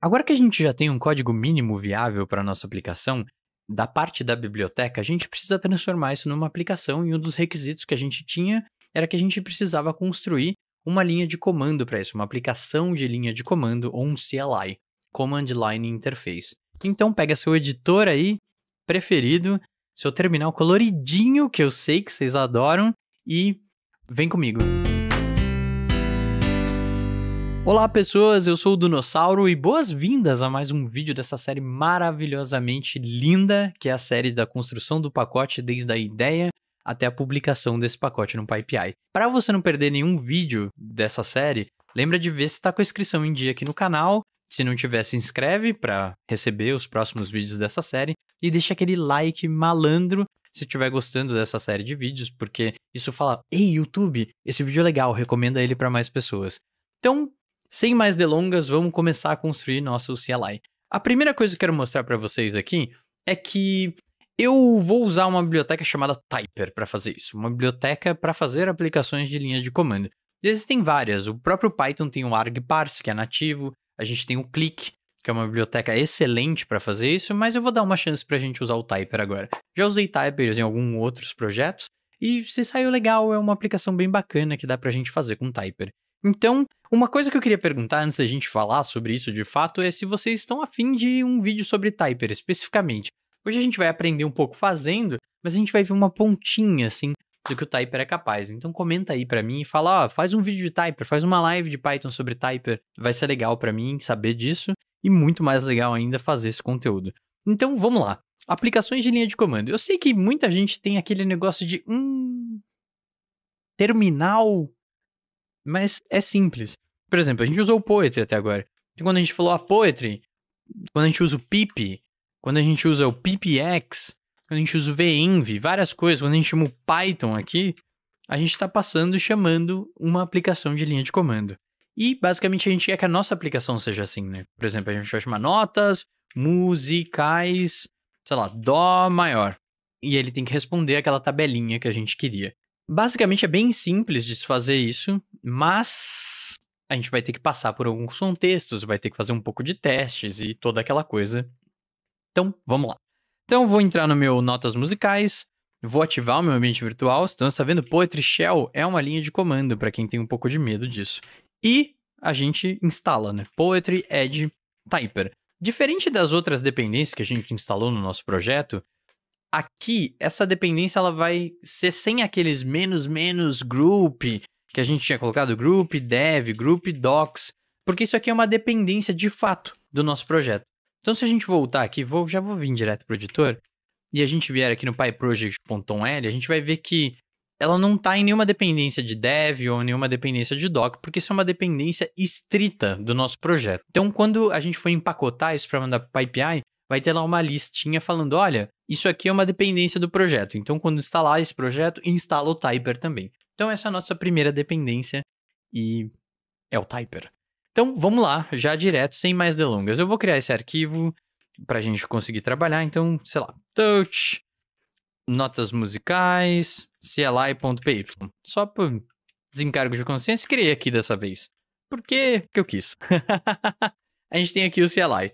Agora que a gente já tem um código mínimo viável para nossa aplicação, da parte da biblioteca, a gente precisa transformar isso numa aplicação e um dos requisitos que a gente tinha era que a gente precisava construir uma linha de comando para isso, uma aplicação de linha de comando ou um CLI, Command Line Interface. Então pega seu editor aí preferido, seu terminal coloridinho que eu sei que vocês adoram e vem comigo. Olá pessoas, eu sou o Dinossauro e boas-vindas a mais um vídeo dessa série maravilhosamente linda, que é a série da construção do pacote desde a ideia até a publicação desse pacote no PyPI. Para você não perder nenhum vídeo dessa série, lembra de ver se está com a inscrição em dia aqui no canal. Se não tiver, se inscreve para receber os próximos vídeos dessa série e deixa aquele like malandro se estiver gostando dessa série de vídeos, porque isso fala: "Ei, YouTube, esse vídeo é legal, recomenda ele para mais pessoas". Então, sem mais delongas, vamos começar a construir nosso CLI. A primeira coisa que eu quero mostrar para vocês aqui é que eu vou usar uma biblioteca chamada Typer para fazer isso, uma biblioteca para fazer aplicações de linha de comando. Existem várias, o próprio Python tem o argparse, que é nativo, a gente tem o click, que é uma biblioteca excelente para fazer isso, mas eu vou dar uma chance para a gente usar o Typer agora. Já usei Typers em alguns outros projetos, e se saiu legal, é uma aplicação bem bacana que dá para a gente fazer com Typer. Então, uma coisa que eu queria perguntar antes da gente falar sobre isso de fato é se vocês estão afim de um vídeo sobre Typer especificamente. Hoje a gente vai aprender um pouco fazendo, mas a gente vai ver uma pontinha assim do que o Typer é capaz. Então comenta aí para mim e fala, ó, faz um vídeo de Typer, faz uma live de Python sobre Typer, vai ser legal para mim saber disso e muito mais legal ainda fazer esse conteúdo. Então vamos lá. Aplicações de linha de comando. Eu sei que muita gente tem aquele negócio de hum terminal mas é simples. Por exemplo, a gente usou o poetry até agora. Então, quando a gente falou a poetry, quando a gente usa o pip, quando a gente usa o pipx, quando a gente usa o venv, várias coisas, quando a gente chama o Python aqui, a gente está passando chamando uma aplicação de linha de comando. E basicamente a gente quer que a nossa aplicação seja assim, né? Por exemplo, a gente vai chamar notas musicais, sei lá, dó maior. E ele tem que responder aquela tabelinha que a gente queria. Basicamente é bem simples de se fazer isso, mas a gente vai ter que passar por alguns contextos, vai ter que fazer um pouco de testes e toda aquela coisa. Então, vamos lá. Então, vou entrar no meu Notas Musicais, vou ativar o meu ambiente virtual. Então, você está vendo, Poetry Shell é uma linha de comando para quem tem um pouco de medo disso. E a gente instala, né? Poetry Edge Typer. Diferente das outras dependências que a gente instalou no nosso projeto, aqui essa dependência ela vai ser sem aqueles menos menos group que a gente tinha colocado group dev, group docs, porque isso aqui é uma dependência de fato do nosso projeto. Então se a gente voltar aqui, vou já vou vir direto para o editor e a gente vier aqui no pyproject.l, a gente vai ver que ela não está em nenhuma dependência de dev ou nenhuma dependência de doc, porque isso é uma dependência estrita do nosso projeto. Então, quando a gente for empacotar isso para mandar para PyPI, vai ter lá uma listinha falando: olha, isso aqui é uma dependência do projeto. Então, quando instalar esse projeto, instala o Typer também. Então, essa é a nossa primeira dependência e é o Typer. Então, vamos lá, já direto, sem mais delongas. Eu vou criar esse arquivo para a gente conseguir trabalhar. Então, sei lá, touch, notas musicais, cli.py. Só por desencargo de consciência, criei aqui dessa vez. Porque que eu quis. a gente tem aqui o CLI.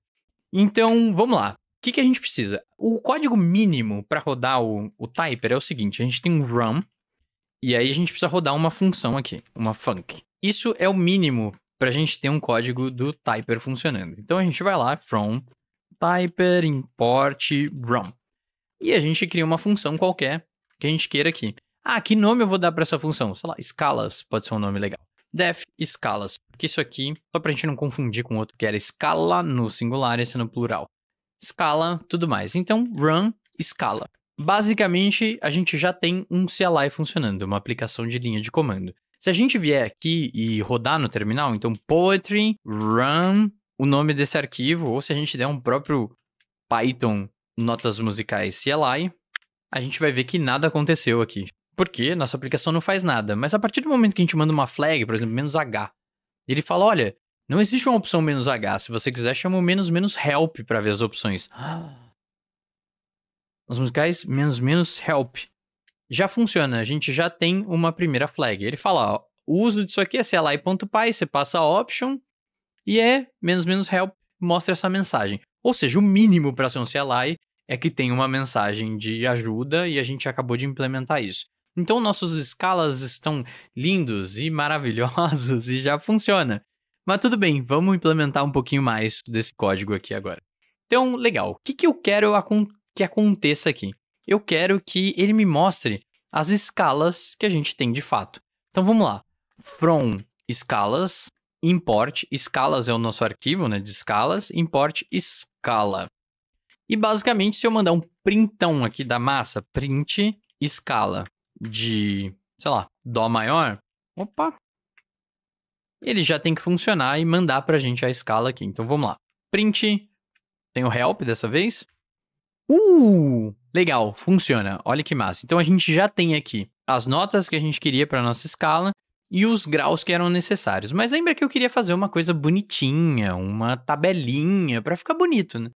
Então, vamos lá que, que a gente precisa? O código mínimo para rodar o, o typer é o seguinte: a gente tem um run, e aí a gente precisa rodar uma função aqui, uma func. Isso é o mínimo para a gente ter um código do typer funcionando. Então a gente vai lá, from typer import run. E a gente cria uma função qualquer que a gente queira aqui. Ah, que nome eu vou dar para essa função? Sei lá, escalas pode ser um nome legal. Def escalas, porque isso aqui, só para a gente não confundir com outro que era escala no singular, esse é no plural escala, tudo mais. Então, run, escala. Basicamente, a gente já tem um CLI funcionando, uma aplicação de linha de comando. Se a gente vier aqui e rodar no terminal, então poetry run o nome desse arquivo, ou se a gente der um próprio Python notas musicais CLI, a gente vai ver que nada aconteceu aqui. Porque nossa aplicação não faz nada. Mas a partir do momento que a gente manda uma flag, por exemplo, menos "h", ele fala: olha, não existe uma opção menos H. Se você quiser, chama o menos menos help para ver as opções. Nos musicais, menos menos help. Já funciona, a gente já tem uma primeira flag. Ele fala, ó, o uso disso aqui é CLI.py, você passa a option e é menos menos help mostra essa mensagem. Ou seja, o mínimo para ser um CLI é que tem uma mensagem de ajuda e a gente acabou de implementar isso. Então nossos escalas estão lindos e maravilhosos e já funciona. Mas tudo bem, vamos implementar um pouquinho mais desse código aqui agora. Então, legal. O que, que eu quero acon que aconteça aqui? Eu quero que ele me mostre as escalas que a gente tem de fato. Então, vamos lá. From escalas, import, escalas é o nosso arquivo né, de escalas, import escala. E basicamente, se eu mandar um printão aqui da massa, print escala de, sei lá, dó maior, opa, ele já tem que funcionar e mandar para a gente a escala aqui. Então vamos lá. Print, tem o help dessa vez. Uh, legal, funciona. Olha que massa. Então a gente já tem aqui as notas que a gente queria para nossa escala e os graus que eram necessários. Mas lembra que eu queria fazer uma coisa bonitinha, uma tabelinha para ficar bonito, né?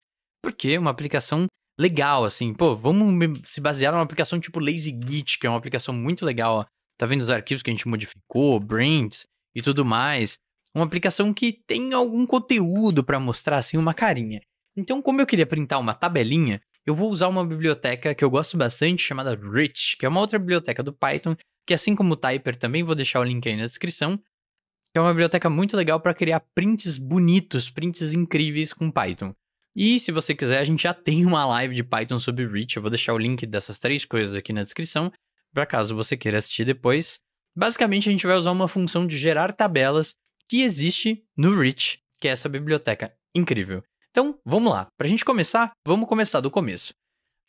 Porque uma aplicação legal assim, pô, vamos se basear numa aplicação tipo LazyGit, que é uma aplicação muito legal, ó. Tá vendo os arquivos que a gente modificou, brains, e tudo mais. Uma aplicação que tem algum conteúdo para mostrar assim uma carinha. Então, como eu queria printar uma tabelinha, eu vou usar uma biblioteca que eu gosto bastante chamada Rich, que é uma outra biblioteca do Python, que assim como o Typer também vou deixar o link aí na descrição, que é uma biblioteca muito legal para criar prints bonitos, prints incríveis com Python. E se você quiser, a gente já tem uma live de Python sobre Rich, eu vou deixar o link dessas três coisas aqui na descrição, para caso você queira assistir depois. Basicamente, a gente vai usar uma função de gerar tabelas que existe no Rich, que é essa biblioteca incrível. Então, vamos lá. Para a gente começar, vamos começar do começo.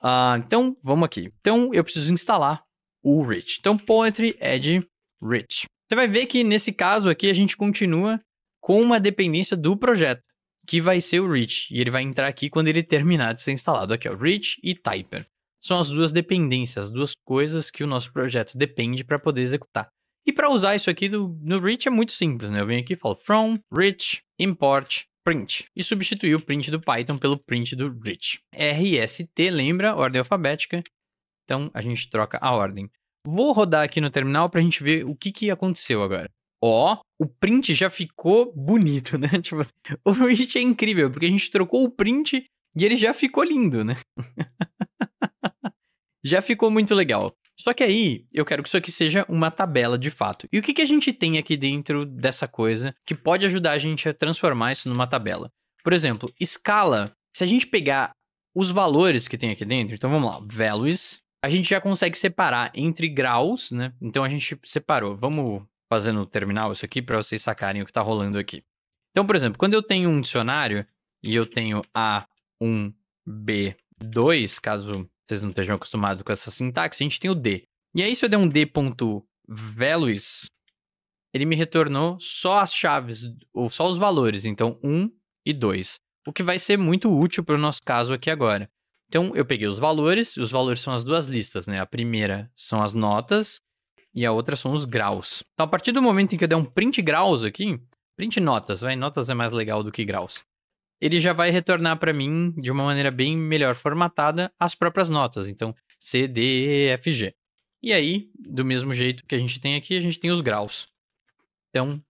Uh, então, vamos aqui. Então, eu preciso instalar o Rich. Então, Poetry Edge é Rich. Você vai ver que nesse caso aqui a gente continua com uma dependência do projeto, que vai ser o Rich. E ele vai entrar aqui quando ele terminar de ser instalado. Aqui, O Rich e Typer. São as duas dependências, as duas coisas que o nosso projeto depende para poder executar. E para usar isso aqui do, no Rich é muito simples, né? Eu venho aqui e falo from rich import print e substituir o print do Python pelo print do rich. RST lembra ordem alfabética, então a gente troca a ordem. Vou rodar aqui no terminal para a gente ver o que, que aconteceu agora. Ó, o print já ficou bonito, né? Tipo, o rich é incrível porque a gente trocou o print e ele já ficou lindo, né? Já ficou muito legal. Só que aí, eu quero que isso aqui seja uma tabela de fato. E o que, que a gente tem aqui dentro dessa coisa que pode ajudar a gente a transformar isso numa tabela? Por exemplo, escala. Se a gente pegar os valores que tem aqui dentro, então vamos lá, values, a gente já consegue separar entre graus, né? Então a gente separou. Vamos fazendo terminal isso aqui para vocês sacarem o que está rolando aqui. Então, por exemplo, quando eu tenho um dicionário e eu tenho A1, B2, caso vocês não estejam acostumados com essa sintaxe, a gente tem o D. E aí, se eu der um D.values, ele me retornou só as chaves, ou só os valores, então 1 e 2, o que vai ser muito útil para o nosso caso aqui agora. Então, eu peguei os valores, e os valores são as duas listas, né? A primeira são as notas e a outra são os graus. Então, a partir do momento em que eu der um print graus aqui, print notas, vai, notas é mais legal do que graus ele já vai retornar para mim de uma maneira bem melhor formatada as próprias notas. Então, C, D, E, F, G. E aí, do mesmo jeito que a gente tem aqui, a gente tem os graus. Então,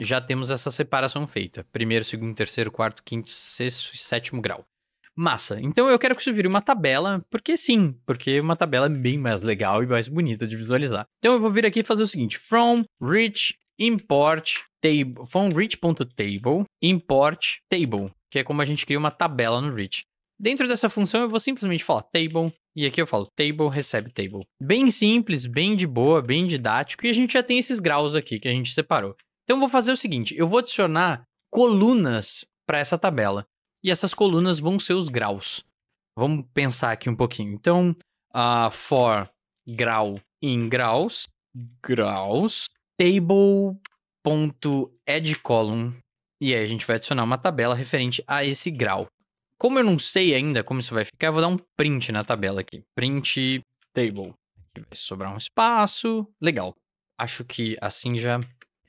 já temos essa separação feita. Primeiro, segundo, terceiro, quarto, quinto, sexto e sétimo grau. Massa. Então eu quero que isso vire uma tabela, porque sim, porque uma tabela é bem mais legal e mais bonita de visualizar. Então eu vou vir aqui fazer o seguinte: from rich import table, from reachtable import table, que é como a gente cria uma tabela no reach. Dentro dessa função eu vou simplesmente falar table, e aqui eu falo table recebe table. Bem simples, bem de boa, bem didático, e a gente já tem esses graus aqui que a gente separou. Então eu vou fazer o seguinte, eu vou adicionar colunas para essa tabela, e essas colunas vão ser os graus. Vamos pensar aqui um pouquinho. Então, uh, for grau em graus, graus, table.addColumn e aí a gente vai adicionar uma tabela referente a esse grau. Como eu não sei ainda como isso vai ficar, eu vou dar um print na tabela aqui. Print table. Aqui vai sobrar um espaço. Legal. Acho que assim já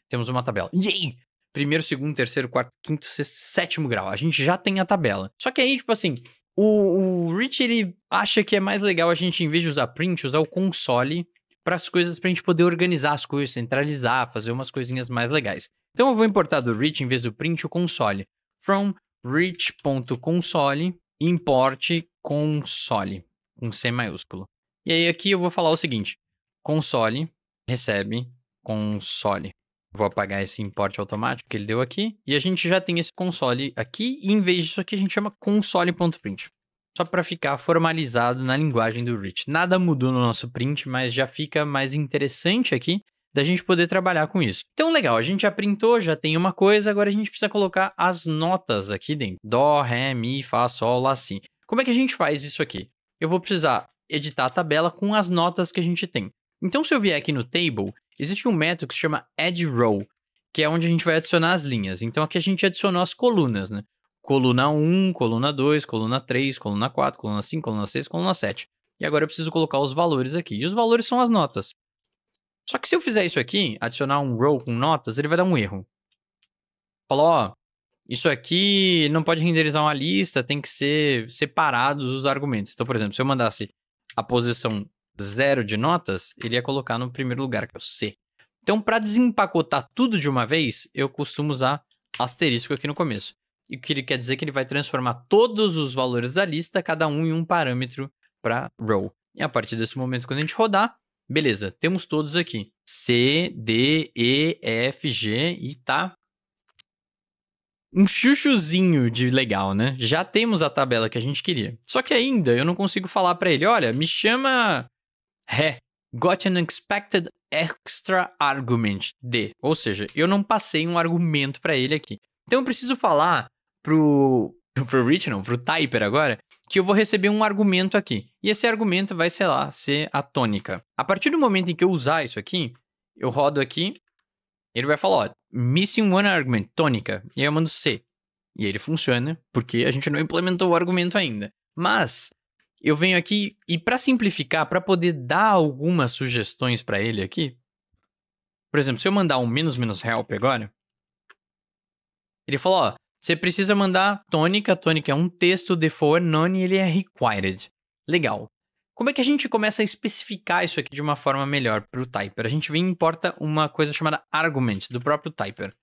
temos uma tabela. Yay! Primeiro, segundo, terceiro, quarto, quinto, sexto, sétimo grau. A gente já tem a tabela. Só que aí, tipo assim, o, o Rich ele acha que é mais legal a gente, em vez de usar print, usar o console para as coisas, para a gente poder organizar as coisas, centralizar, fazer umas coisinhas mais legais. Então eu vou importar do rich, em vez do print, o console. From rich.console, import console, com um C maiúsculo. E aí aqui eu vou falar o seguinte, console recebe console. Vou apagar esse import automático que ele deu aqui. E a gente já tem esse console aqui. E em vez disso aqui, a gente chama console.print só para ficar formalizado na linguagem do Rich. Nada mudou no nosso print, mas já fica mais interessante aqui da gente poder trabalhar com isso. Então, legal, a gente já printou, já tem uma coisa, agora a gente precisa colocar as notas aqui dentro. Dó, Ré, Mi, Fá, Sol, Lá, Si. Como é que a gente faz isso aqui? Eu vou precisar editar a tabela com as notas que a gente tem. Então, se eu vier aqui no table, existe um método que se chama add row, que é onde a gente vai adicionar as linhas. Então, aqui a gente adicionou as colunas, né? coluna 1, coluna 2, coluna 3, coluna 4, coluna 5, coluna 6, coluna 7. E agora eu preciso colocar os valores aqui. E os valores são as notas. Só que se eu fizer isso aqui, adicionar um row com notas, ele vai dar um erro. Falou, ó, isso aqui não pode renderizar uma lista, tem que ser separados os argumentos. Então, por exemplo, se eu mandasse a posição 0 de notas, ele ia colocar no primeiro lugar, que é o C. Então, para desempacotar tudo de uma vez, eu costumo usar asterisco aqui no começo. E o que ele quer dizer é que ele vai transformar todos os valores da lista, cada um em um parâmetro para row. E a partir desse momento, quando a gente rodar, beleza, temos todos aqui. C, D, E, F, G e tá um chuchuzinho de legal, né? Já temos a tabela que a gente queria. Só que ainda eu não consigo falar para ele, olha, me chama Ré. Got an expected extra argument D. Ou seja, eu não passei um argumento para ele aqui. Então eu preciso falar pro, pro Rich, não, pro Typer agora, que eu vou receber um argumento aqui. E esse argumento vai, sei lá, ser a tônica. A partir do momento em que eu usar isso aqui, eu rodo aqui, ele vai falar, ó, missing one argument, tônica. E aí eu mando C. E ele funciona, porque a gente não implementou o argumento ainda. Mas eu venho aqui e para simplificar, para poder dar algumas sugestões para ele aqui, por exemplo, se eu mandar um menos menos help agora, ele falou, ó, você precisa mandar tônica, tônica é um texto, default none e ele é required. Legal. Como é que a gente começa a especificar isso aqui de uma forma melhor para o typer? A gente vem e importa uma coisa chamada argument do próprio typer.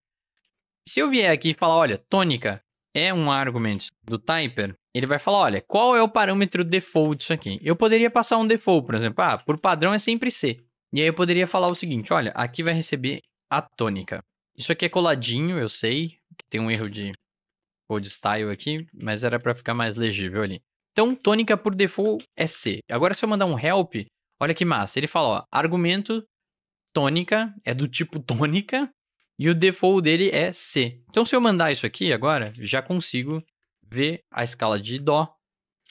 Se eu vier aqui e falar, olha, tônica é um argument do typer, ele vai falar, olha, qual é o parâmetro default disso aqui? Eu poderia passar um default, por exemplo, ah, por padrão é sempre C. E aí eu poderia falar o seguinte, olha, aqui vai receber a tônica. Isso aqui é coladinho, eu sei, que tem um erro de code style aqui, mas era para ficar mais legível ali. Então, tônica por default é C. Agora, se eu mandar um help, olha que massa. Ele fala, ó, argumento tônica é do tipo tônica e o default dele é C. Então, se eu mandar isso aqui agora, já consigo ver a escala de Dó,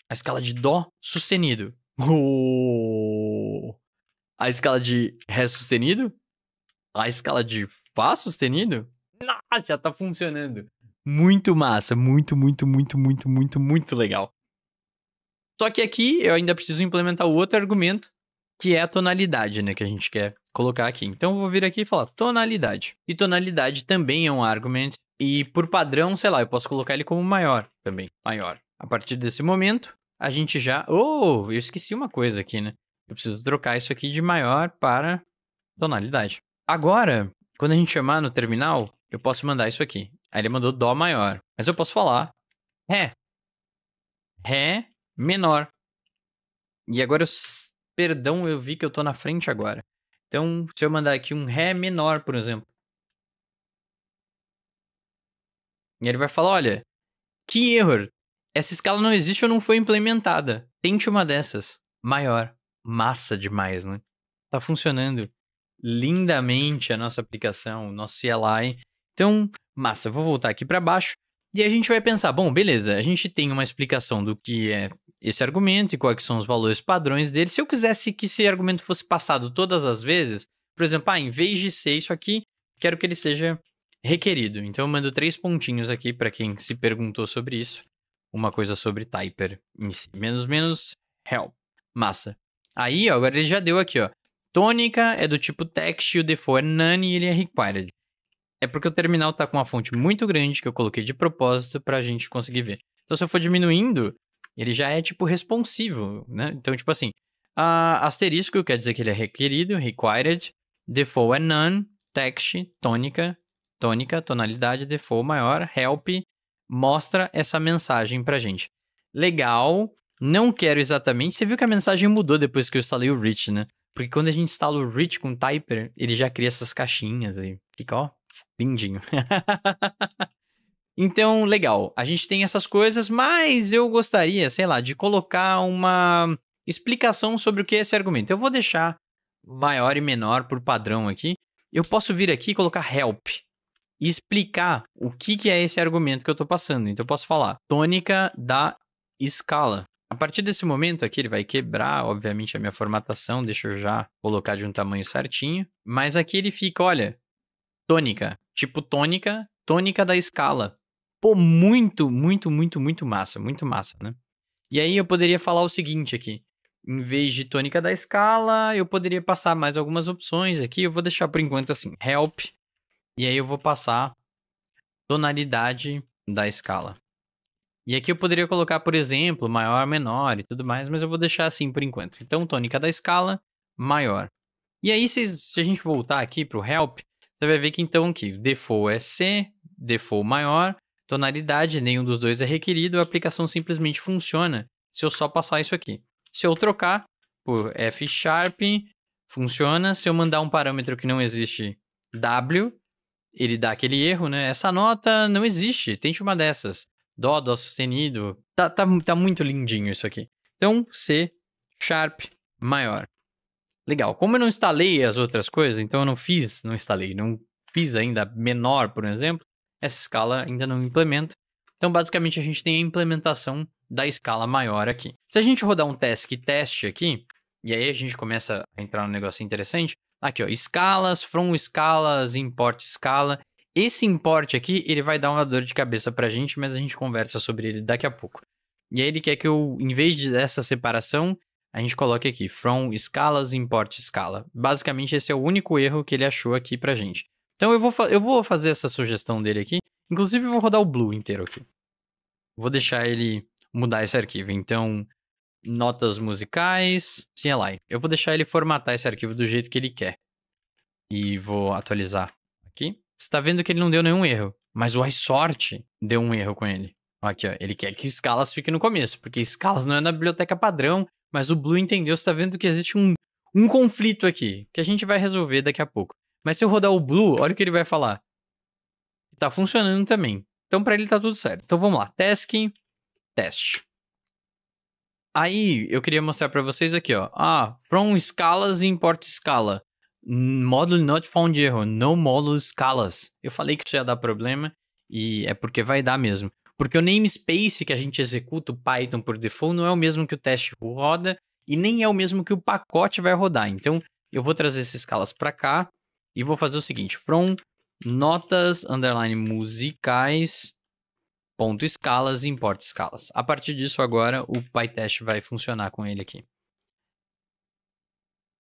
a escala de Dó sustenido. Oh! A escala de Ré sustenido? A escala de Fá sustenido? Ah, já tá funcionando. Muito massa, muito, muito, muito, muito, muito, muito legal. Só que aqui eu ainda preciso implementar o outro argumento, que é a tonalidade, né, que a gente quer colocar aqui. Então eu vou vir aqui e falar tonalidade. E tonalidade também é um argument e por padrão, sei lá, eu posso colocar ele como maior também, maior. A partir desse momento, a gente já, oh, eu esqueci uma coisa aqui, né? Eu preciso trocar isso aqui de maior para tonalidade. Agora, quando a gente chamar no terminal, eu posso mandar isso aqui. Aí ele mandou Dó maior. Mas eu posso falar Ré. Ré menor. E agora, eu, perdão, eu vi que eu tô na frente agora. Então, se eu mandar aqui um Ré menor, por exemplo. E ele vai falar: olha, que erro! Essa escala não existe ou não foi implementada. Tente uma dessas. Maior. Massa demais, né? Tá funcionando lindamente a nossa aplicação, o nosso CLI então, massa, vou voltar aqui para baixo e a gente vai pensar, bom, beleza, a gente tem uma explicação do que é esse argumento e quais são os valores padrões dele. Se eu quisesse que esse argumento fosse passado todas as vezes, por exemplo, ah, em vez de ser isso aqui, quero que ele seja requerido. Então eu mando três pontinhos aqui para quem se perguntou sobre isso. Uma coisa sobre typer em si. Menos menos help. Massa. Aí, ó, agora ele já deu aqui, ó. Tônica é do tipo text e o default é none e ele é required é porque o terminal está com uma fonte muito grande que eu coloquei de propósito para a gente conseguir ver. Então, se eu for diminuindo, ele já é, tipo, responsivo, né? Então, tipo assim, asterisco quer dizer que ele é requerido, required, default é none, text, tônica, tônica, tonalidade, default maior, help, mostra essa mensagem para a gente. Legal, não quero exatamente. Você viu que a mensagem mudou depois que eu instalei o Rich, né? Porque quando a gente instala o Rich com o Typer, ele já cria essas caixinhas aí. Fica, ó, Lindinho. então, legal. A gente tem essas coisas, mas eu gostaria, sei lá, de colocar uma explicação sobre o que é esse argumento. Eu vou deixar maior e menor por padrão aqui. Eu posso vir aqui e colocar help e explicar o que, que é esse argumento que eu estou passando. Então, eu posso falar tônica da escala. A partir desse momento aqui, ele vai quebrar, obviamente, a minha formatação, deixa eu já colocar de um tamanho certinho. Mas aqui ele fica, olha, Tônica. Tipo tônica, tônica da escala. Pô, muito, muito, muito, muito massa, muito massa, né? E aí eu poderia falar o seguinte aqui. Em vez de tônica da escala, eu poderia passar mais algumas opções aqui. Eu vou deixar por enquanto assim, help. E aí eu vou passar tonalidade da escala. E aqui eu poderia colocar, por exemplo, maior, menor e tudo mais, mas eu vou deixar assim por enquanto. Então, tônica da escala, maior. E aí, se, se a gente voltar aqui para o help, você vai ver que então que default é C, default maior, tonalidade, nenhum dos dois é requerido, a aplicação simplesmente funciona se eu só passar isso aqui. Se eu trocar por F Sharp, funciona. Se eu mandar um parâmetro que não existe W, ele dá aquele erro, né? Essa nota não existe, tente uma dessas. Dó, Dó sustenido. Tá, tá, tá muito lindinho isso aqui. Então, C Sharp maior. Legal. Como eu não instalei as outras coisas, então eu não fiz, não instalei, não fiz ainda menor, por exemplo, essa escala ainda não implemento. Então, basicamente, a gente tem a implementação da escala maior aqui. Se a gente rodar um task teste aqui, e aí a gente começa a entrar num negócio interessante, aqui ó, escalas, from escalas, import escala. Esse import aqui, ele vai dar uma dor de cabeça para a gente, mas a gente conversa sobre ele daqui a pouco. E aí ele quer que eu, em vez dessa separação, a gente coloca aqui from escalas import escala. Basicamente esse é o único erro que ele achou aqui pra gente. Então eu vou, eu vou fazer essa sugestão dele aqui. Inclusive eu vou rodar o blue inteiro aqui. Vou deixar ele mudar esse arquivo. Então notas musicais, CLI. É eu vou deixar ele formatar esse arquivo do jeito que ele quer. E vou atualizar aqui. Você está vendo que ele não deu nenhum erro, mas o iSort deu um erro com ele. Aqui, ó, ele quer que escalas fique no começo, porque escalas não é na biblioteca padrão mas o Blue entendeu, você tá vendo que existe um, um conflito aqui, que a gente vai resolver daqui a pouco. Mas se eu rodar o Blue, olha o que ele vai falar. Tá funcionando também. Então para ele tá tudo certo. Então vamos lá, tasking, teste. Aí eu queria mostrar para vocês aqui, ó. Ah, from escalas import escala. Módulo not found error. no module escalas. Eu falei que isso ia dar problema e é porque vai dar mesmo. Porque o namespace que a gente executa o Python por default não é o mesmo que o teste roda e nem é o mesmo que o pacote vai rodar. Então, eu vou trazer essas escalas para cá e vou fazer o seguinte: from notas underline musicais ponto escalas importa escalas. A partir disso agora o PyTest vai funcionar com ele aqui.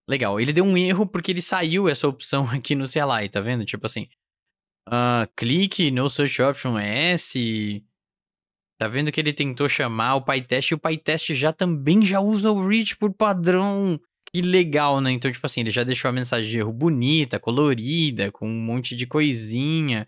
Legal, ele deu um erro porque ele saiu essa opção aqui no CLI, tá vendo? Tipo assim, uh, clique, no search option S, Tá vendo que ele tentou chamar o PyTest e o PyTest já também já usa o read por padrão. Que legal, né? Então, tipo assim, ele já deixou a mensagem de erro bonita, colorida, com um monte de coisinha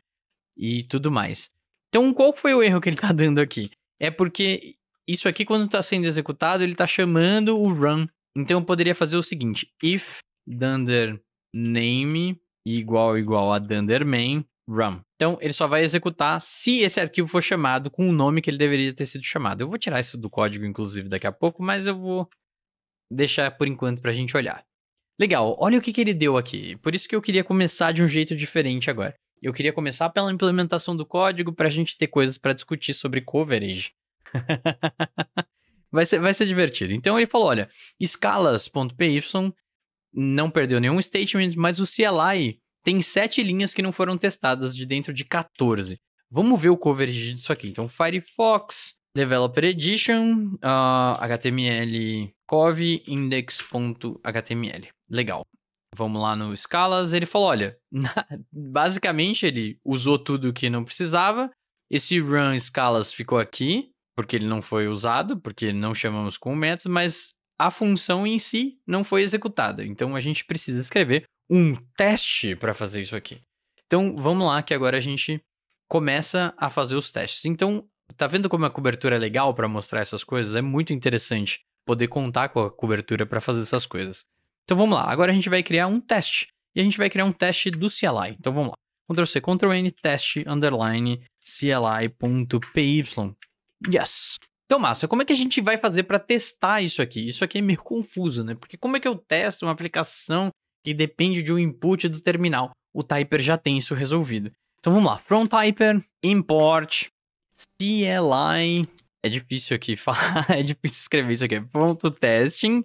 e tudo mais. Então, qual foi o erro que ele tá dando aqui? É porque isso aqui, quando tá sendo executado, ele tá chamando o run. Então, eu poderia fazer o seguinte: if dunder name igual igual a dunder main, run. Então, ele só vai executar se esse arquivo for chamado com o nome que ele deveria ter sido chamado. Eu vou tirar isso do código, inclusive, daqui a pouco, mas eu vou deixar por enquanto para a gente olhar. Legal, olha o que, que ele deu aqui. Por isso que eu queria começar de um jeito diferente agora. Eu queria começar pela implementação do código para a gente ter coisas para discutir sobre coverage. vai, ser, vai ser divertido. Então ele falou: olha, escalas.py não perdeu nenhum statement, mas o CLI tem sete linhas que não foram testadas de dentro de 14. Vamos ver o coverage disso aqui. Então, Firefox, Developer Edition, uh, ah, HTML, Cove, Index.html. Legal. Vamos lá no Scalas. Ele falou: olha, na... basicamente ele usou tudo que não precisava. Esse run Scalas ficou aqui, porque ele não foi usado, porque não chamamos o método, mas a função em si não foi executada. Então a gente precisa escrever um teste para fazer isso aqui. Então, vamos lá que agora a gente começa a fazer os testes. Então, tá vendo como a cobertura é legal para mostrar essas coisas? É muito interessante poder contar com a cobertura para fazer essas coisas. Então, vamos lá. Agora a gente vai criar um teste. E a gente vai criar um teste do CLI. Então, vamos lá. Ctrl C, Ctrl N, teste, underline, CLI.py. Yes! Então, massa, como é que a gente vai fazer para testar isso aqui? Isso aqui é meio confuso, né? Porque como é que eu testo uma aplicação que depende de um input do terminal. O Typer já tem isso resolvido. Então vamos lá, from Typer, import, CLI, é difícil aqui falar, é difícil escrever isso aqui, ponto testing,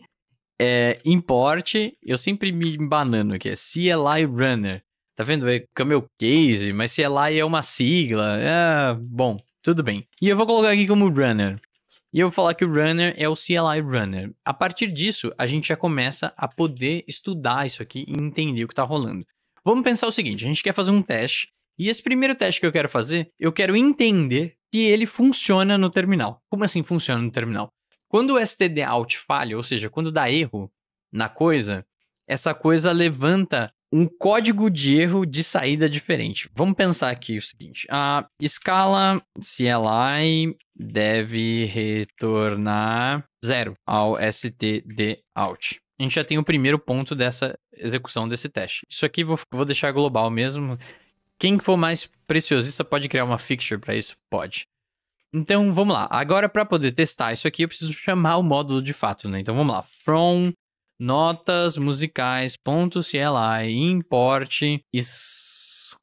é, import, eu sempre me banando aqui, é CLI runner. Tá vendo? É camel é case, mas CLI é uma sigla, é, bom, tudo bem. E eu vou colocar aqui como runner. E eu vou falar que o runner é o CLI runner. A partir disso, a gente já começa a poder estudar isso aqui e entender o que está rolando. Vamos pensar o seguinte: a gente quer fazer um teste. E esse primeiro teste que eu quero fazer, eu quero entender se ele funciona no terminal. Como assim funciona no terminal? Quando o std out falha, ou seja, quando dá erro na coisa, essa coisa levanta um código de erro de saída diferente. Vamos pensar aqui o seguinte: a escala CLI deve retornar zero ao std out. A gente já tem o primeiro ponto dessa execução desse teste. Isso aqui vou, vou deixar global mesmo. Quem for mais preciosista pode criar uma fixture para isso? Pode. Então vamos lá. Agora, para poder testar isso aqui, eu preciso chamar o módulo de fato, né? Então vamos lá. From notas musicais, pontos importe, escalas.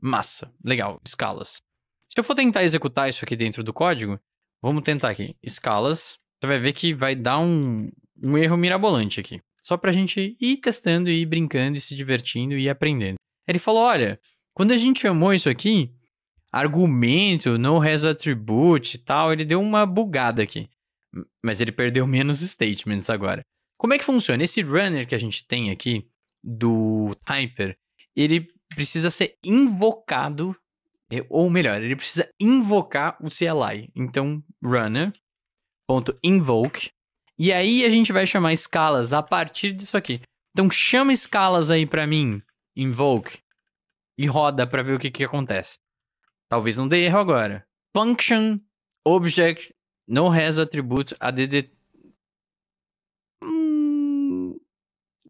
Massa, legal, escalas. Se eu for tentar executar isso aqui dentro do código, vamos tentar aqui, escalas. Você vai ver que vai dar um, um erro mirabolante aqui. Só para a gente ir testando, e ir brincando, e se divertindo e ir aprendendo. Ele falou, olha, quando a gente chamou isso aqui, argumento, no has attribute e tal, ele deu uma bugada aqui mas ele perdeu menos statements agora. Como é que funciona? Esse runner que a gente tem aqui do Typer, ele precisa ser invocado, é, ou melhor, ele precisa invocar o CLI. Então, runner.invoke. E aí a gente vai chamar escalas a partir disso aqui. Então, chama escalas aí para mim, invoke, e roda para ver o que, que acontece. Talvez não dê erro agora. Function object não has atributos add. Hum...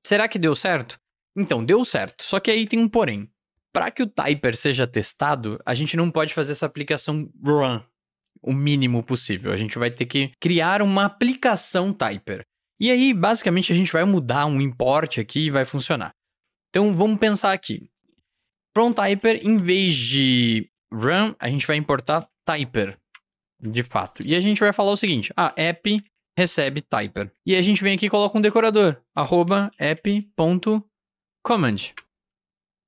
Será que deu certo? Então, deu certo. Só que aí tem um porém. Para que o typer seja testado, a gente não pode fazer essa aplicação run o mínimo possível. A gente vai ter que criar uma aplicação typer. E aí, basicamente, a gente vai mudar um import aqui e vai funcionar. Então, vamos pensar aqui. From typer, em vez de run, a gente vai importar typer. De fato. E a gente vai falar o seguinte: a app recebe typer. E a gente vem aqui e coloca um decorador, arroba app.command.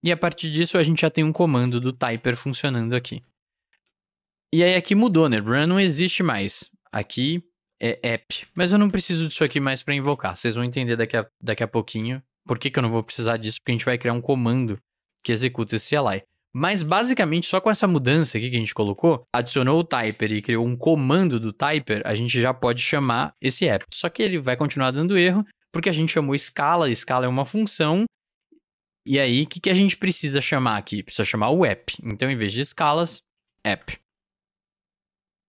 E a partir disso a gente já tem um comando do typer funcionando aqui. E aí aqui mudou, né? Run não existe mais. Aqui é app. Mas eu não preciso disso aqui mais para invocar. Vocês vão entender daqui a, daqui a pouquinho por que, que eu não vou precisar disso, porque a gente vai criar um comando que executa esse CLI. Mas basicamente, só com essa mudança aqui que a gente colocou, adicionou o typer e criou um comando do typer, a gente já pode chamar esse app. Só que ele vai continuar dando erro, porque a gente chamou escala, escala é uma função. E aí, o que, que a gente precisa chamar aqui? Precisa chamar o app. Então, em vez de escalas, app.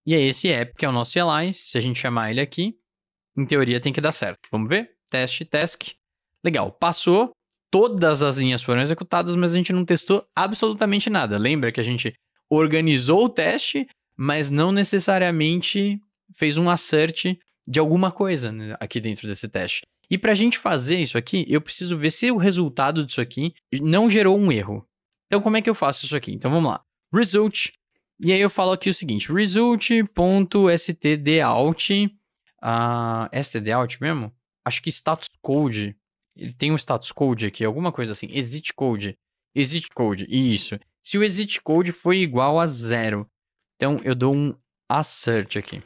E é esse app que é o nosso CLI, Se a gente chamar ele aqui, em teoria tem que dar certo. Vamos ver? Teste, task. Legal, passou todas as linhas foram executadas, mas a gente não testou absolutamente nada. Lembra que a gente organizou o teste, mas não necessariamente fez um assert de alguma coisa né, aqui dentro desse teste. E para a gente fazer isso aqui, eu preciso ver se o resultado disso aqui não gerou um erro. Então, como é que eu faço isso aqui? Então, vamos lá. Result. E aí eu falo aqui o seguinte, result.stdout, uh, stdout mesmo? Acho que status code ele tem um status code aqui, alguma coisa assim. Exit code. Exit code. Isso. Se o exit code foi igual a zero. Então eu dou um assert aqui.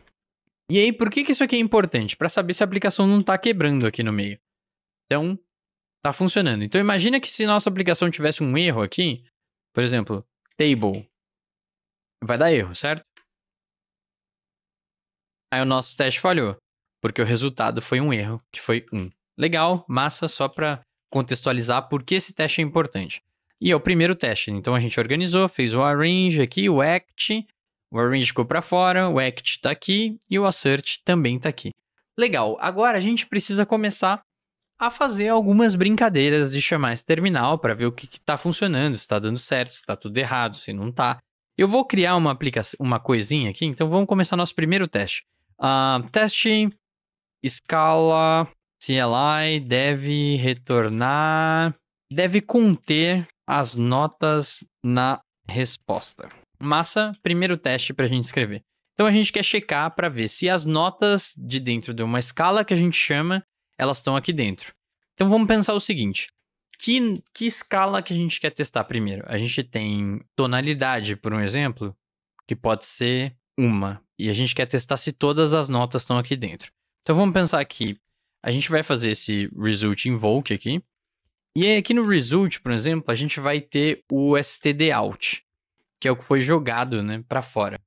E aí, por que, que isso aqui é importante? Para saber se a aplicação não está quebrando aqui no meio. Então, está funcionando. Então, imagina que se nossa aplicação tivesse um erro aqui, por exemplo, table, vai dar erro, certo? Aí o nosso teste falhou, porque o resultado foi um erro, que foi 1. Legal, massa, só para contextualizar por que esse teste é importante. E é o primeiro teste. Né? Então a gente organizou, fez o arrange aqui, o act, o arrange ficou para fora, o act está aqui e o assert também está aqui. Legal, agora a gente precisa começar a fazer algumas brincadeiras de chamar esse terminal para ver o que está funcionando, se está dando certo, se está tudo errado, se não está. Eu vou criar uma aplicação, uma coisinha aqui, então vamos começar nosso primeiro teste. Uh, teste escala CLI é deve retornar, deve conter as notas na resposta. Massa, primeiro teste para a gente escrever. Então a gente quer checar para ver se as notas de dentro de uma escala que a gente chama, elas estão aqui dentro. Então vamos pensar o seguinte: que, que escala que a gente quer testar primeiro? A gente tem tonalidade, por um exemplo, que pode ser uma. E a gente quer testar se todas as notas estão aqui dentro. Então vamos pensar aqui a gente vai fazer esse result invoke aqui. E aí, aqui no result, por exemplo, a gente vai ter o stdout, que é o que foi jogado né, para fora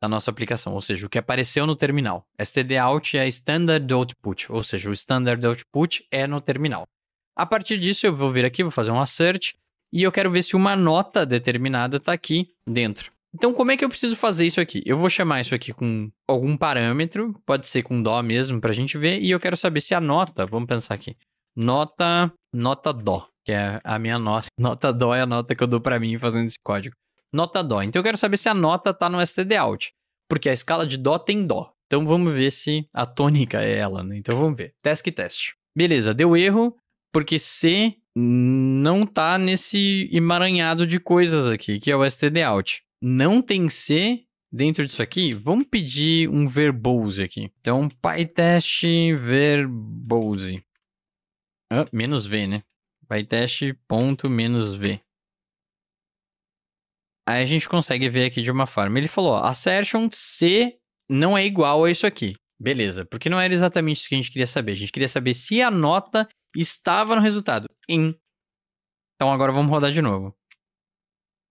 da nossa aplicação, ou seja, o que apareceu no terminal. Stdout é standard output, ou seja, o standard output é no terminal. A partir disso, eu vou vir aqui, vou fazer um assert, e eu quero ver se uma nota determinada está aqui dentro. Então, como é que eu preciso fazer isso aqui? Eu vou chamar isso aqui com algum parâmetro, pode ser com dó mesmo, pra gente ver, e eu quero saber se a nota, vamos pensar aqui, nota, nota dó, que é a minha nota, nota dó é a nota que eu dou para mim fazendo esse código. Nota dó. Então, eu quero saber se a nota tá no stdout, porque a escala de dó tem dó. Então, vamos ver se a tônica é ela, né? Então, vamos ver. Teste, teste. Beleza, deu erro, porque C não tá nesse emaranhado de coisas aqui, que é o stdout não tem C dentro disso aqui, vamos pedir um verbose aqui. Então, PyTest verbose. Ah, menos V, né? PyTest.-V. Aí a gente consegue ver aqui de uma forma. Ele falou, ó, assertion C não é igual a isso aqui. Beleza, porque não era exatamente isso que a gente queria saber. A gente queria saber se a nota estava no resultado. Então agora vamos rodar de novo.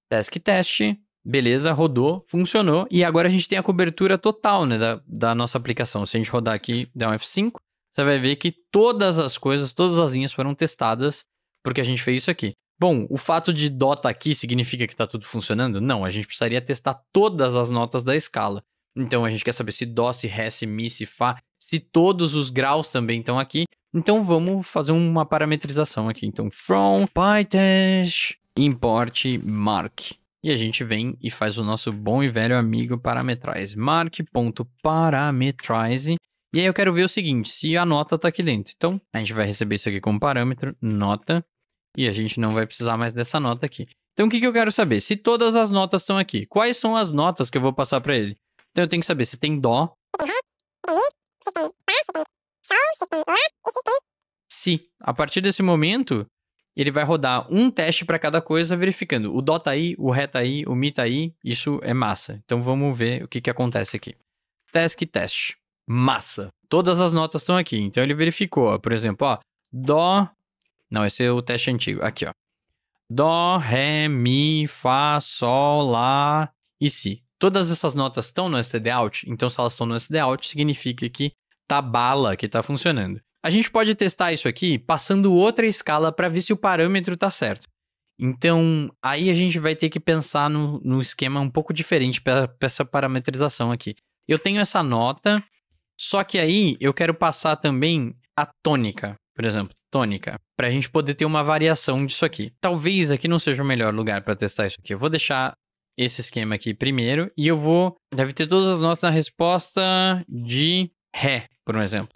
Task teste Beleza, rodou, funcionou. E agora a gente tem a cobertura total né, da, da nossa aplicação. Se a gente rodar aqui, der um F5, você vai ver que todas as coisas, todas as linhas foram testadas porque a gente fez isso aqui. Bom, o fato de dó estar aqui significa que está tudo funcionando? Não, a gente precisaria testar todas as notas da escala. Então a gente quer saber se dó, se ré, se mi, se fá, se todos os graus também estão aqui. Então vamos fazer uma parametrização aqui. Então from PyTest import mark. E a gente vem e faz o nosso bom e velho amigo parametrize. Mark.parametrize. E aí eu quero ver o seguinte, se a nota está aqui dentro. Então, a gente vai receber isso aqui como parâmetro, nota. E a gente não vai precisar mais dessa nota aqui. Então, o que, que eu quero saber? Se todas as notas estão aqui, quais são as notas que eu vou passar para ele? Então, eu tenho que saber se tem dó, se. A partir desse momento, ele vai rodar um teste para cada coisa, verificando o dó tá aí, o ré tá aí, o mi tá aí, isso é massa. Então vamos ver o que, que acontece aqui. Task teste. Massa. Todas as notas estão aqui. Então ele verificou, ó, por exemplo, ó, dó. Não, esse é o teste antigo. Aqui, ó. Dó, ré, mi, fá, sol, lá e si. Todas essas notas estão no STD out, então se elas estão no STD out, significa que tá bala que tá funcionando. A gente pode testar isso aqui passando outra escala para ver se o parâmetro está certo. Então, aí a gente vai ter que pensar no, no esquema um pouco diferente para essa parametrização aqui. Eu tenho essa nota, só que aí eu quero passar também a tônica, por exemplo, tônica, para a gente poder ter uma variação disso aqui. Talvez aqui não seja o melhor lugar para testar isso aqui. Eu vou deixar esse esquema aqui primeiro e eu vou. Deve ter todas as notas na resposta de Ré, por um exemplo.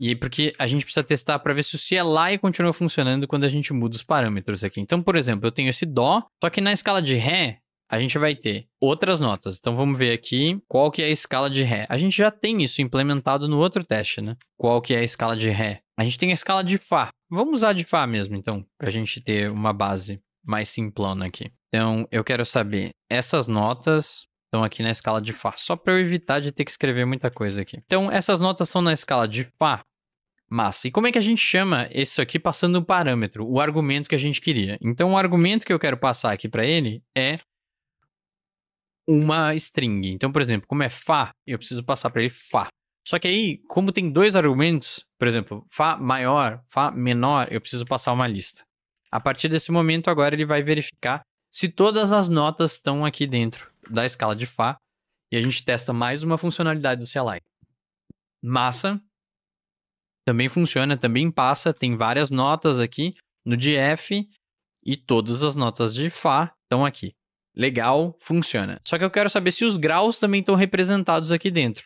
E porque a gente precisa testar para ver se o C é e continua funcionando quando a gente muda os parâmetros aqui. Então, por exemplo, eu tenho esse dó, só que na escala de ré, a gente vai ter outras notas. Então vamos ver aqui qual que é a escala de ré. A gente já tem isso implementado no outro teste, né? Qual que é a escala de ré? A gente tem a escala de fá. Vamos usar de fá mesmo, então, para a gente ter uma base mais simplona aqui. Então eu quero saber essas notas estão aqui na escala de Fá, só para eu evitar de ter que escrever muita coisa aqui. Então, essas notas estão na escala de Fá. Massa. E como é que a gente chama isso aqui passando um parâmetro, o argumento que a gente queria? Então, o argumento que eu quero passar aqui para ele é uma string. Então, por exemplo, como é Fá, eu preciso passar para ele Fá. Só que aí, como tem dois argumentos, por exemplo, Fá maior, Fá menor, eu preciso passar uma lista. A partir desse momento, agora ele vai verificar se todas as notas estão aqui dentro da escala de Fá. E a gente testa mais uma funcionalidade do CLI. Massa também funciona, também passa, tem várias notas aqui no de F e todas as notas de Fá estão aqui. Legal, funciona. Só que eu quero saber se os graus também estão representados aqui dentro.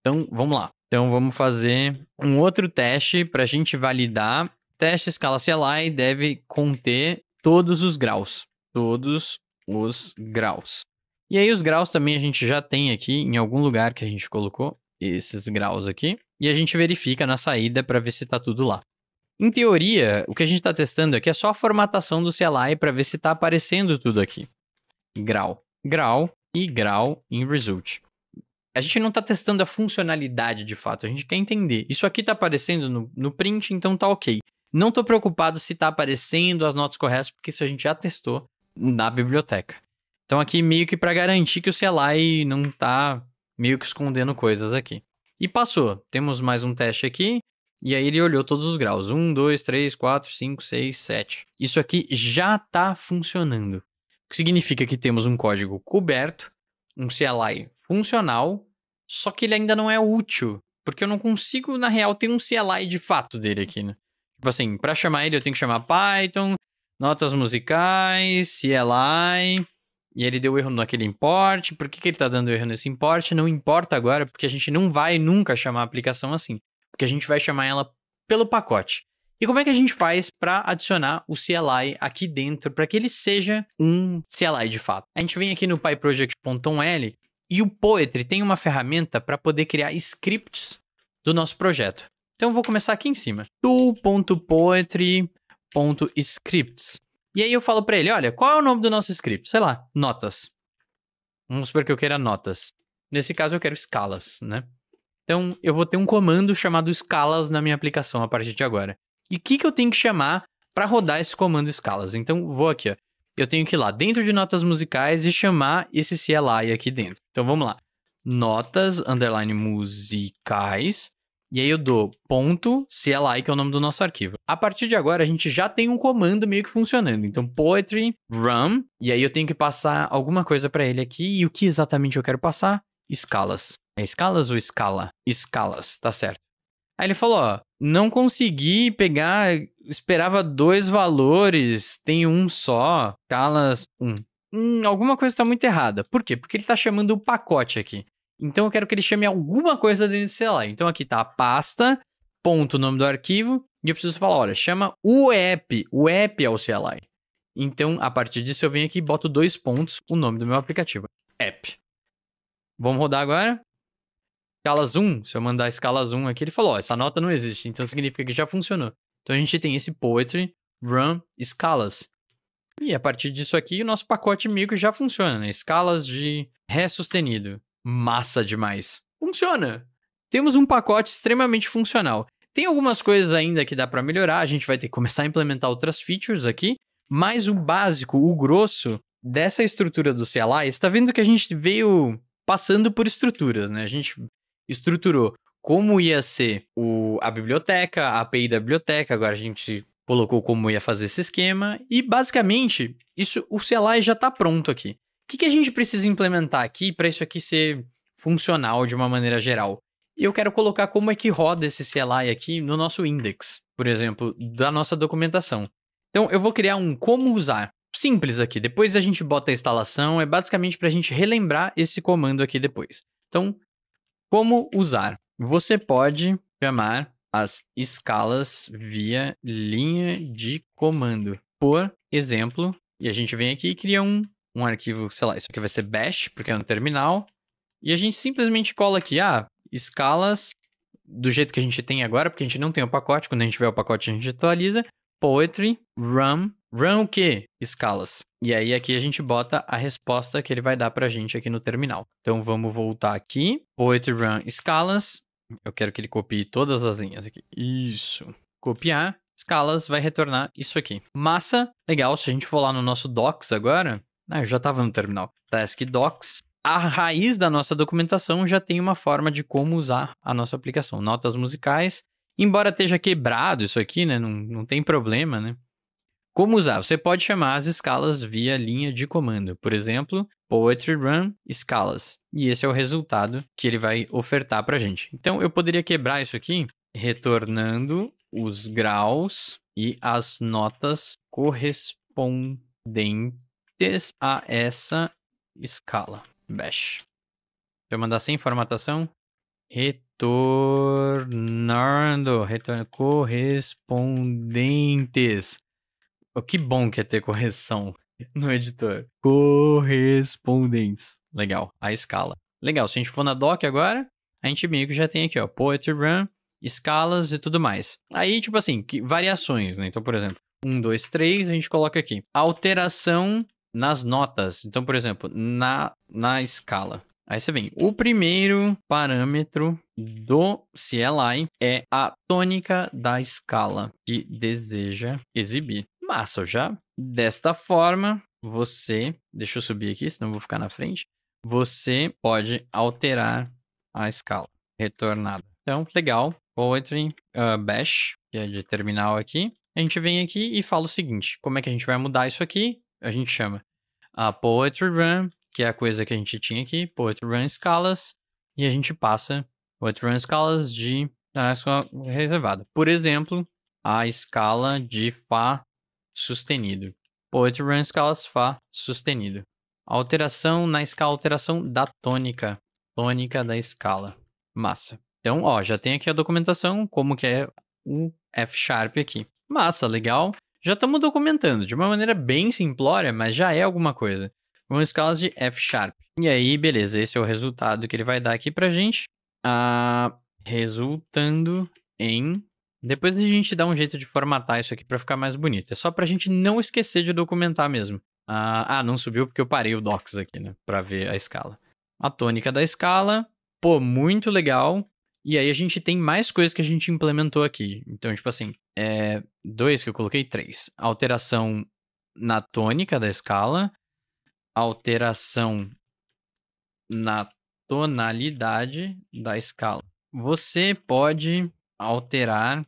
Então, vamos lá. Então, vamos fazer um outro teste para a gente validar. Teste escala CLI deve conter todos os graus. Todos os graus. E aí, os graus também a gente já tem aqui em algum lugar que a gente colocou esses graus aqui e a gente verifica na saída para ver se está tudo lá. Em teoria, o que a gente está testando aqui é só a formatação do CLI para ver se está aparecendo tudo aqui. Grau, grau e grau em result. A gente não está testando a funcionalidade de fato, a gente quer entender. Isso aqui está aparecendo no, no print, então tá ok. Não estou preocupado se está aparecendo as notas corretas, porque isso a gente já testou na biblioteca. Então aqui meio que para garantir que o CLI não está meio que escondendo coisas aqui. E passou. Temos mais um teste aqui. E aí ele olhou todos os graus. 1, 2, 3, 4, 5, 6, 7. Isso aqui já está funcionando. O que significa que temos um código coberto, um CLI funcional, só que ele ainda não é útil. Porque eu não consigo, na real, ter um CLI de fato dele aqui, né? Tipo assim, para chamar ele eu tenho que chamar Python, notas musicais, CLI, e ele deu erro naquele importe. Por que, que ele está dando erro nesse importe? Não importa agora, porque a gente não vai nunca chamar a aplicação assim. Porque a gente vai chamar ela pelo pacote. E como é que a gente faz para adicionar o CLI aqui dentro, para que ele seja um CLI de fato? A gente vem aqui no PyProject.l e o Poetry tem uma ferramenta para poder criar scripts do nosso projeto. Então eu vou começar aqui em cima. tool.poetry.scripts. E aí eu falo para ele, olha, qual é o nome do nosso script? Sei lá, notas. Vamos supor que eu queira notas. Nesse caso eu quero escalas, né? Então eu vou ter um comando chamado escalas na minha aplicação a partir de agora. E o que, que eu tenho que chamar para rodar esse comando escalas? Então vou aqui, ó. Eu tenho que ir lá dentro de notas musicais e chamar esse CLI aqui dentro. Então vamos lá. Notas underline musicais e aí eu dou ponto CLI, é que é o nome do nosso arquivo. A partir de agora, a gente já tem um comando meio que funcionando. Então, poetry, run, e aí eu tenho que passar alguma coisa para ele aqui. E o que exatamente eu quero passar? Escalas. É escalas ou escala? Escalas, tá certo. Aí ele falou, ó, não consegui pegar, esperava dois valores, tem um só, escalas 1. Um. Hum, alguma coisa está muito errada. Por quê? Porque ele está chamando o pacote aqui. Então eu quero que ele chame alguma coisa dentro do CLI. Então aqui tá a pasta, ponto, o nome do arquivo, e eu preciso falar, olha, chama o app, o app é o CLI. Então, a partir disso, eu venho aqui e boto dois pontos, o nome do meu aplicativo, app. Vamos rodar agora? Escala zoom, se eu mandar escala zoom aqui, ele falou, ó, essa nota não existe, então significa que já funcionou. Então, a gente tem esse poetry, run, escalas. E a partir disso aqui, o nosso pacote micro já funciona, né? Escalas de Ré sustenido massa demais. Funciona. Temos um pacote extremamente funcional. Tem algumas coisas ainda que dá para melhorar, a gente vai ter que começar a implementar outras features aqui, mas o básico, o grosso dessa estrutura do CLI, está vendo que a gente veio passando por estruturas, né? A gente estruturou como ia ser o, a biblioteca, a API da biblioteca, agora a gente colocou como ia fazer esse esquema e basicamente isso o CLI já está pronto aqui que, que a gente precisa implementar aqui para isso aqui ser funcional de uma maneira geral? E eu quero colocar como é que roda esse CLI aqui no nosso index, por exemplo, da nossa documentação. Então, eu vou criar um como usar simples aqui. Depois a gente bota a instalação, é basicamente para a gente relembrar esse comando aqui depois. Então, como usar? Você pode chamar as escalas via linha de comando. Por exemplo, e a gente vem aqui e cria um um arquivo, sei lá, isso aqui vai ser bash, porque é no terminal, e a gente simplesmente cola aqui, ah, escalas do jeito que a gente tem agora, porque a gente não tem o pacote, quando a gente vê o pacote a gente atualiza, poetry, run, run o quê? Escalas. E aí aqui a gente bota a resposta que ele vai dar pra gente aqui no terminal. Então vamos voltar aqui, poetry, run, escalas, eu quero que ele copie todas as linhas aqui. Isso. Copiar, escalas, vai retornar isso aqui. Massa, legal, se a gente for lá no nosso docs agora, ah, eu já estava no terminal. Task Docs. A raiz da nossa documentação já tem uma forma de como usar a nossa aplicação. Notas musicais. Embora esteja quebrado isso aqui, né? Não, não tem problema, né? Como usar? Você pode chamar as escalas via linha de comando. Por exemplo, Poetry Run escalas. E esse é o resultado que ele vai ofertar para a gente. Então, eu poderia quebrar isso aqui retornando os graus e as notas correspondentes itens a essa escala. Bash. Deixa eu mandar sem formatação. Retornando. Retorno, correspondentes. Oh, que bom que é ter correção no editor. Correspondentes. Legal. A escala. Legal. Se a gente for na doc agora, a gente meio que já tem aqui, ó. Poetry Run, escalas e tudo mais. Aí, tipo assim, que, variações, né? Então, por exemplo, 1, 2, 3, a gente coloca aqui. Alteração nas notas. Então, por exemplo, na, na escala. Aí você vem. O primeiro parâmetro do CLI é a tônica da escala que deseja exibir. Massa, já. Desta forma, você. Deixa eu subir aqui, senão eu vou ficar na frente. Você pode alterar a escala retornada. Então, legal. Poetry uh, Bash, que é de terminal aqui. A gente vem aqui e fala o seguinte: como é que a gente vai mudar isso aqui? a gente chama a Poetry Run, que é a coisa que a gente tinha aqui, Poetry Run Escalas, e a gente passa Poetry Run Escalas de a ah, é sua reservada. Por exemplo, a escala de Fá sustenido. Poetry Run Escalas Fá sustenido. Alteração na escala, alteração da tônica. Tônica da escala. Massa. Então, ó, já tem aqui a documentação, como que é o F Sharp aqui. Massa, legal. Já estamos documentando de uma maneira bem simplória, mas já é alguma coisa. Vamos escalas de F Sharp. E aí, beleza, esse é o resultado que ele vai dar aqui a gente. Ah, resultando em. Depois a gente dá um jeito de formatar isso aqui para ficar mais bonito. É só para a gente não esquecer de documentar mesmo. Ah, ah, não subiu porque eu parei o docs aqui, né? Para ver a escala. A tônica da escala. Pô, muito legal. E aí a gente tem mais coisas que a gente implementou aqui. Então, tipo assim, é dois que eu coloquei, três. Alteração na tônica da escala, alteração na tonalidade da escala. Você pode alterar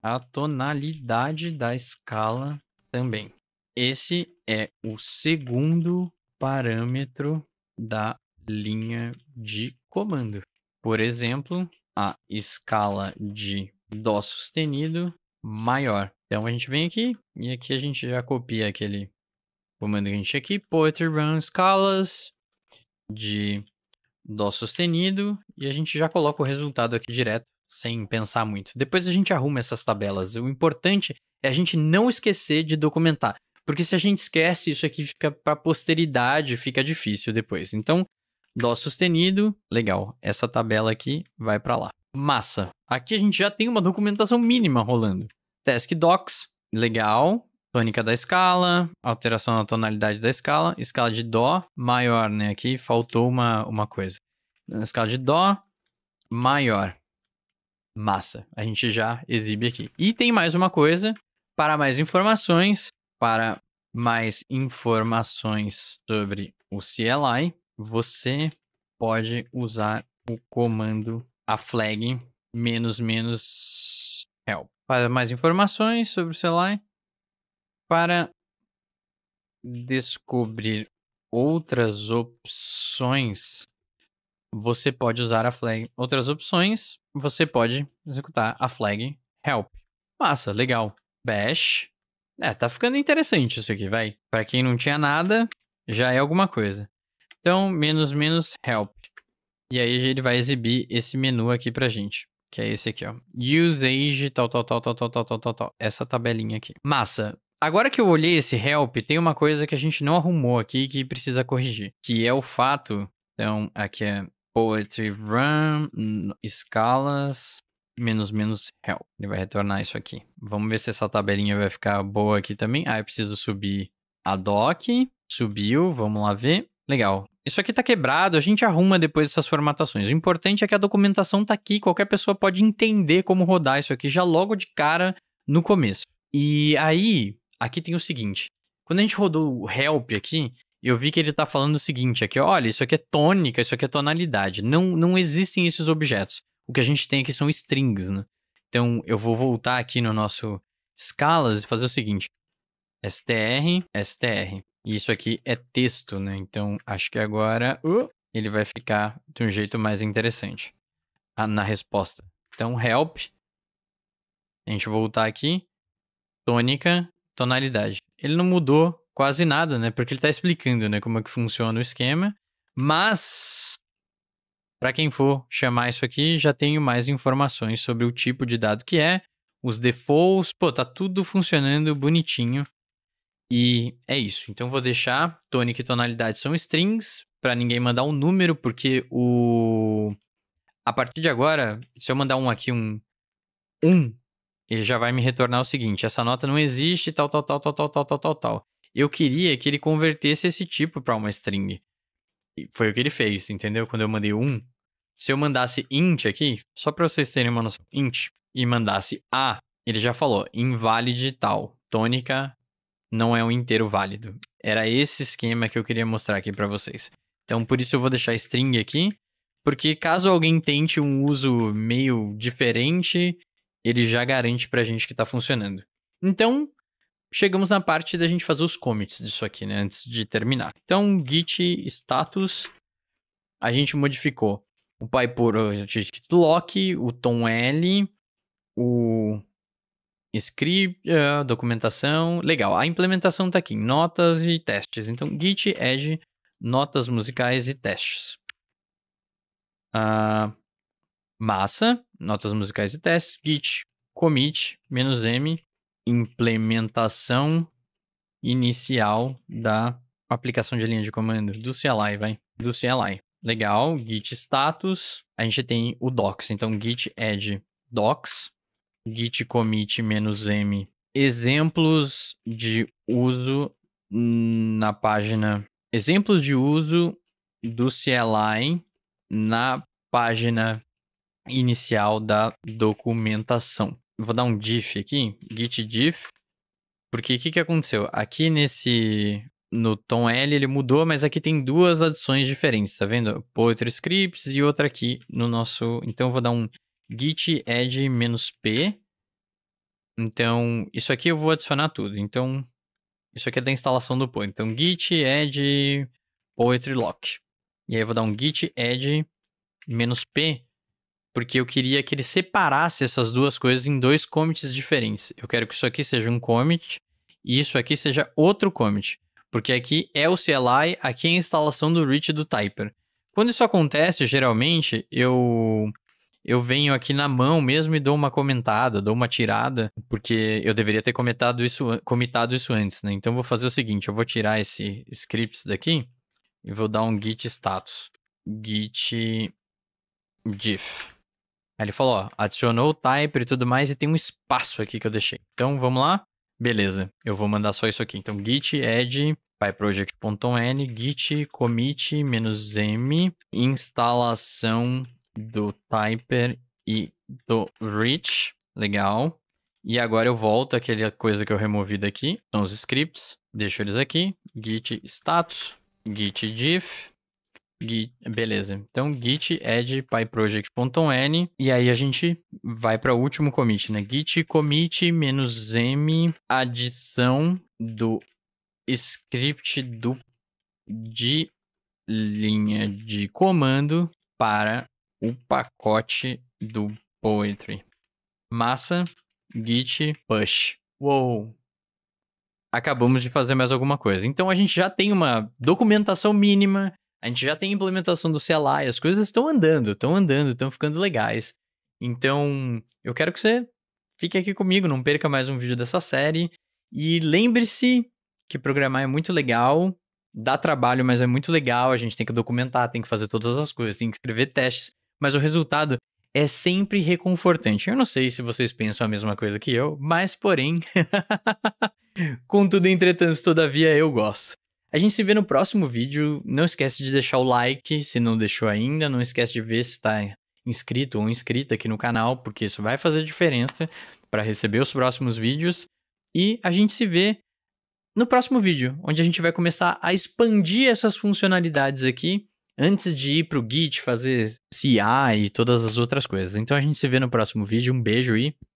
a tonalidade da escala também. Esse é o segundo parâmetro da linha de comando. Por exemplo, a escala de Dó sustenido maior. Então a gente vem aqui e aqui a gente já copia aquele comando que a gente tinha aqui, poetry run escalas de Dó sustenido e a gente já coloca o resultado aqui direto sem pensar muito. Depois a gente arruma essas tabelas. O importante é a gente não esquecer de documentar. Porque se a gente esquece, isso aqui fica para posteridade, fica difícil depois. Então, Dó sustenido, legal. Essa tabela aqui vai para lá. Massa. Aqui a gente já tem uma documentação mínima rolando. Task docs, legal. Tônica da escala, alteração na tonalidade da escala, escala de dó maior, né? Aqui faltou uma, uma coisa. Escala de dó maior. Massa. A gente já exibe aqui. E tem mais uma coisa. Para mais informações, para mais informações sobre o CLI, você pode usar o comando a flag menos menos help. Para mais informações sobre o CLI, para descobrir outras opções, você pode usar a flag. Outras opções, você pode executar a flag help. Massa, legal. Bash. É, tá ficando interessante isso aqui, vai. Para quem não tinha nada, já é alguma coisa. Então, menos menos help. E aí ele vai exibir esse menu aqui pra gente. Que é esse aqui, ó. Usage, tal, tal, tal, tal, tal, tal, tal, tal. Essa tabelinha aqui. Massa. Agora que eu olhei esse help, tem uma coisa que a gente não arrumou aqui que precisa corrigir. Que é o fato. Então, aqui é poetry run, escalas, menos menos help. Ele vai retornar isso aqui. Vamos ver se essa tabelinha vai ficar boa aqui também. Ah, eu preciso subir a doc. Subiu, vamos lá ver. Legal. Isso aqui tá quebrado, a gente arruma depois essas formatações. O importante é que a documentação tá aqui, qualquer pessoa pode entender como rodar isso aqui já logo de cara no começo. E aí, aqui tem o seguinte: quando a gente rodou o help aqui, eu vi que ele tá falando o seguinte aqui, olha, isso aqui é tônica, isso aqui é tonalidade. Não, não existem esses objetos. O que a gente tem aqui são strings, né? Então, eu vou voltar aqui no nosso escalas e fazer o seguinte: str, str. Isso aqui é texto, né? Então acho que agora uh, ele vai ficar de um jeito mais interessante ah, na resposta. Então, help. A gente voltar aqui. Tônica, tonalidade. Ele não mudou quase nada, né? Porque ele está explicando, né, como é que funciona o esquema. Mas para quem for chamar isso aqui, já tenho mais informações sobre o tipo de dado que é, os defaults, pô, tá tudo funcionando bonitinho e é isso. Então vou deixar tônica e tonalidade são strings, para ninguém mandar um número, porque o. A partir de agora, se eu mandar um aqui, um 1, um, ele já vai me retornar o seguinte: essa nota não existe, tal, tal, tal, tal, tal, tal, tal, tal, tal. Eu queria que ele convertesse esse tipo para uma string. E foi o que ele fez, entendeu? Quando eu mandei um, se eu mandasse int aqui, só para vocês terem uma noção, int, e mandasse a, ele já falou invalid tal, tônica não é um inteiro válido. Era esse esquema que eu queria mostrar aqui para vocês. Então, por isso eu vou deixar string aqui, porque caso alguém tente um uso meio diferente, ele já garante para a gente que está funcionando. Então, chegamos na parte da gente fazer os commits disso aqui, né, antes de terminar. Então, git status a gente modificou o pai por lock, o tom L, o script, uh, documentação, legal. A implementação está aqui, notas e testes. Então, Git, Edge, notas musicais e testes. Uh, massa, notas musicais e testes, Git, commit, menos M, implementação inicial da aplicação de linha de comando, do CLI, vai, do CLI. Legal, git status, a gente tem o docs, então git add docs, git commit "-m". Exemplos de uso na página. Exemplos de uso do CLI na página inicial da documentação. Vou dar um diff aqui, git diff, porque o que, que aconteceu? Aqui nesse, no tom L ele mudou, mas aqui tem duas adições diferentes, tá vendo? Poetry Scripts e outra aqui no nosso... Então eu vou dar um git add "-p". Então, isso aqui eu vou adicionar tudo. Então, isso aqui é da instalação do Poetry. Então, git add poetry lock. E aí eu vou dar um git add "-p", porque eu queria que ele separasse essas duas coisas em dois commits diferentes. Eu quero que isso aqui seja um commit e isso aqui seja outro commit, porque aqui é o CLI, aqui é a instalação do reach do typer. Quando isso acontece, geralmente eu eu venho aqui na mão mesmo e dou uma comentada, dou uma tirada, porque eu deveria ter comentado isso, comitado isso antes, né? Então vou fazer o seguinte, eu vou tirar esse script daqui e vou dar um git status, git diff. Aí ele falou, ó, adicionou o type e tudo mais e tem um espaço aqui que eu deixei. Então vamos lá? Beleza, eu vou mandar só isso aqui. Então git add pyproject.n git commit-m instalação do Typer e do Rich. Legal. E agora eu volto àquela coisa que eu removi daqui. São os scripts. Deixo eles aqui. Git status. Git diff. Git, beleza. Então, git add pyproject.n e aí a gente vai para o último commit, né? git commit menos m adição do script do de linha de comando para o pacote do Poetry. Massa, Git, Push. Uou! Acabamos de fazer mais alguma coisa. Então a gente já tem uma documentação mínima, a gente já tem a implementação do CLI, as coisas estão andando, estão andando, estão ficando legais. Então eu quero que você fique aqui comigo, não perca mais um vídeo dessa série. E lembre-se que programar é muito legal, dá trabalho, mas é muito legal. A gente tem que documentar, tem que fazer todas as coisas, tem que escrever testes, mas o resultado é sempre reconfortante. Eu não sei se vocês pensam a mesma coisa que eu, mas porém, contudo, entretanto, todavia, eu gosto. A gente se vê no próximo vídeo. Não esquece de deixar o like se não deixou ainda. Não esquece de ver se está inscrito ou inscrita aqui no canal, porque isso vai fazer diferença para receber os próximos vídeos. E a gente se vê no próximo vídeo, onde a gente vai começar a expandir essas funcionalidades aqui antes de ir pro Git fazer CI e todas as outras coisas. Então a gente se vê no próximo vídeo. Um beijo e